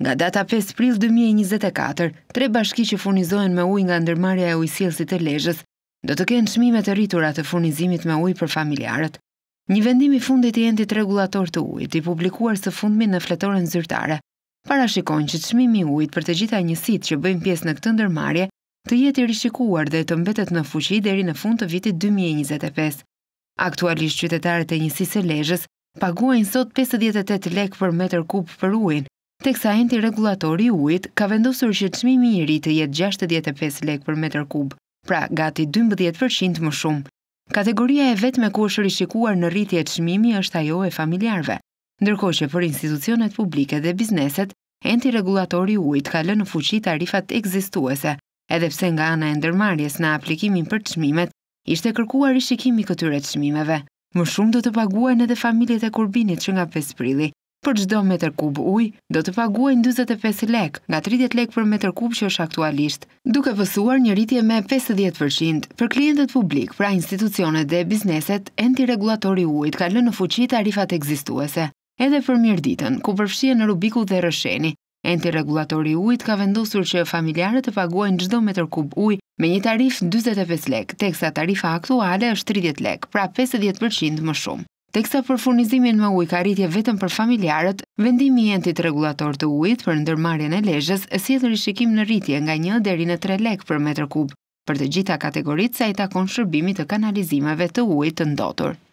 Nga data 5 pril 2024, tre bashki që furnizohen me uj nga ndërmarja e ujësilësit e lejës, do të kënë shmime të rritura të furnizimit me uj për familjarët. Një vendimi fundit i entit regulator të ujt i publikuar së fundmi në fletoren zyrtare, para shikon që të shmimi ujt për të gjitha njësit që bëjmë pjes në këtë ndërmarje, të jeti rishikuar dhe të mbetet në fuqi deri në fund të vitit 2025. Aktualisht, qytetarët e njësis e lejës paguajnë sot 58 lek për meter kub për ujnë, teksa enti regulatori ujit ka vendosur që të shmimi i rritë jetë 65 lek për meter kub, pra gati 12% më shumë. Kategoria e vetë me ku është rishikuar në rritje të shmimi është ajo e familjarve, ndërko që për institucionet publike dhe bizneset, enti regulatori ujit ka lënë fuqi tarifat egzistuese, edhepse nga ana e ndërmarjes në aplikimin për të shmimet, ishte kërkuar rishikimi këtyre të shmimeve. Më shumë do të paguajnë edhe familjet e kurbinit që nga 5 për gjdo meter kub uj, do të paguaj në 25 lek, nga 30 lek për meter kub që është aktualisht, duke vësuar një rritje me 50% për klientet publik, pra institucionet dhe bizneset, enti regulatori ujt ka lënë në fuqit tarifat eksistuese. Edhe për mirë ditën, ku përfshie në rubiku dhe rësheni, enti regulatori ujt ka vendosur që familjarët të paguaj në gjdo meter kub uj me një tarif 25 lek, teksa tarifa aktuale është 30 lek, pra 50% më shumë. Teksa për furnizimin me ujë ka rritje vetëm për familjarët, vendimi i entit regulator të ujit për ndërmarjen e lezhës e sjell rishikim në rritje nga 1 deri në 3 lek për metër kub për të gjitha kategoritë sa i takon shërbimit të kanalizimeve të ujit të ndotur.